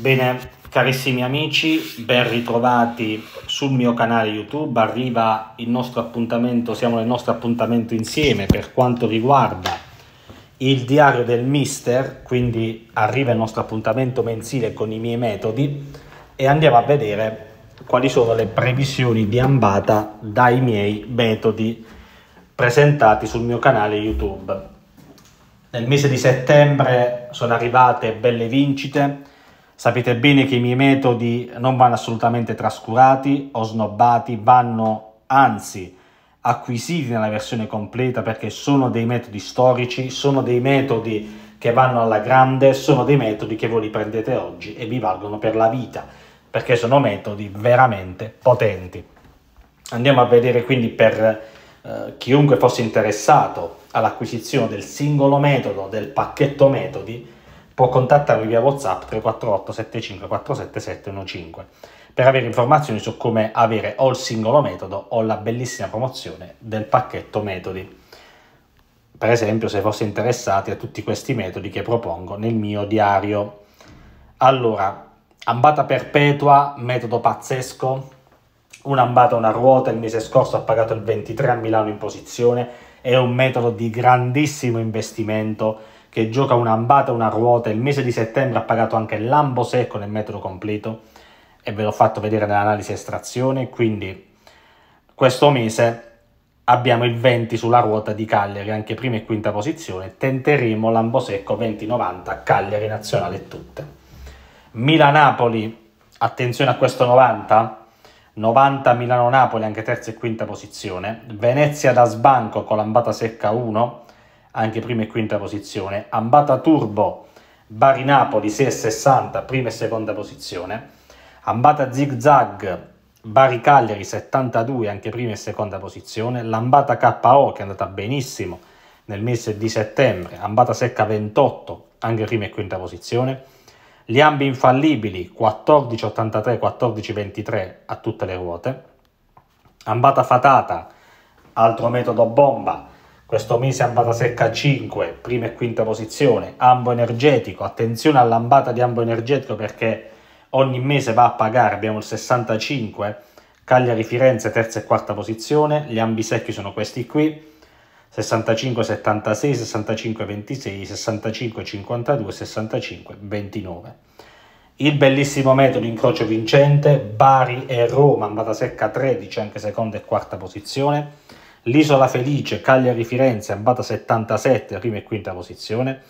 Bene, carissimi amici, ben ritrovati sul mio canale YouTube. Arriva il nostro appuntamento, siamo nel nostro appuntamento insieme per quanto riguarda il diario del mister, quindi arriva il nostro appuntamento mensile con i miei metodi e andiamo a vedere quali sono le previsioni di ambata dai miei metodi presentati sul mio canale YouTube. Nel mese di settembre sono arrivate belle vincite Sapete bene che i miei metodi non vanno assolutamente trascurati o snobbati, vanno anzi acquisiti nella versione completa perché sono dei metodi storici, sono dei metodi che vanno alla grande, sono dei metodi che voi li prendete oggi e vi valgono per la vita, perché sono metodi veramente potenti. Andiamo a vedere quindi per eh, chiunque fosse interessato all'acquisizione del singolo metodo, del pacchetto metodi, può contattarvi via WhatsApp 348 75 47 715 per avere informazioni su come avere o il singolo metodo o la bellissima promozione del pacchetto metodi. Per esempio, se fosse interessati a tutti questi metodi che propongo nel mio diario. Allora, ambata perpetua, metodo pazzesco, un'ambata a una ruota il mese scorso ha pagato il 23 a Milano in posizione, è un metodo di grandissimo investimento che gioca un'ambata e una ruota, il mese di settembre ha pagato anche l'ambo secco nel metodo completo e ve l'ho fatto vedere nell'analisi estrazione, quindi questo mese abbiamo il 20 sulla ruota di Cagliari, anche prima e quinta posizione, tenteremo l'ambosecco 20-90 Cagliari nazionale tutte. Milan-Napoli, attenzione a questo 90, 90 Milano-Napoli anche terza e quinta posizione, Venezia da sbanco con l'ambata secca 1, anche prima e quinta posizione. Ambata Turbo, Bari Napoli 6,60, prima e seconda posizione. Ambata Zigzag, Bari Cagliari 72, anche prima e seconda posizione. L'Ambata KO che è andata benissimo nel mese di settembre, Ambata Secca 28, anche prima e quinta posizione. Gli ambi infallibili 14,83, 14,23 a tutte le ruote. Ambata Fatata, altro metodo bomba, questo mese ambata secca 5, prima e quinta posizione, ambo energetico, attenzione all'ambata di ambo energetico perché ogni mese va a pagare, abbiamo il 65, Cagliari Firenze terza e quarta posizione, gli ambi secchi sono questi qui, 65 76, 65 26, 65 52, 65 29. Il bellissimo metodo incrocio vincente, Bari e Roma, ambata secca 13, anche seconda e quarta posizione l'Isola Felice, Cagliari-Firenze, Ambata 77, prima e quinta posizione,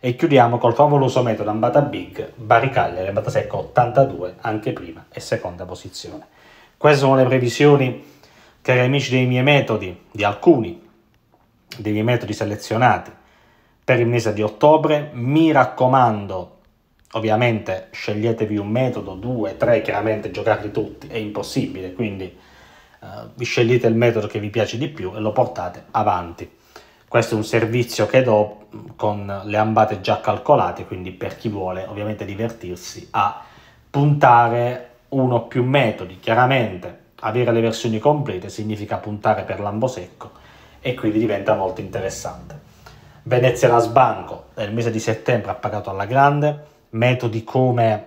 e chiudiamo col favoloso metodo Ambata Big, Bari-Cagliari, Ambata secca 82, anche prima e seconda posizione. Queste sono le previsioni, cari amici dei miei metodi, di alcuni dei miei metodi selezionati per il mese di ottobre. Mi raccomando, ovviamente sceglietevi un metodo, due, tre, chiaramente giocarli tutti è impossibile, quindi eh, vi scegliete il metodo che vi piace di più e lo portate avanti. Questo è un servizio che do mm, con le ambate già calcolate, quindi per chi vuole ovviamente divertirsi a puntare uno o più metodi. Chiaramente avere le versioni complete significa puntare per l'ambo secco e quindi diventa molto interessante. Venezia la sbanco nel mese di settembre ha pagato alla grande, metodi come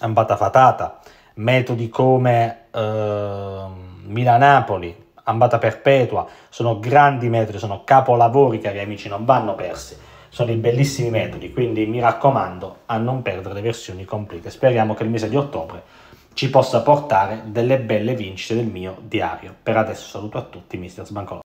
ambata fatata, metodi come... Ehm, Milan-Napoli, ambata perpetua, sono grandi metodi, sono capolavori cari amici, non vanno persi, sono dei bellissimi metodi, quindi mi raccomando a non perdere le versioni complete. Speriamo che il mese di ottobre ci possa portare delle belle vincite del mio diario. Per adesso saluto a tutti, Mr. Sbancolo.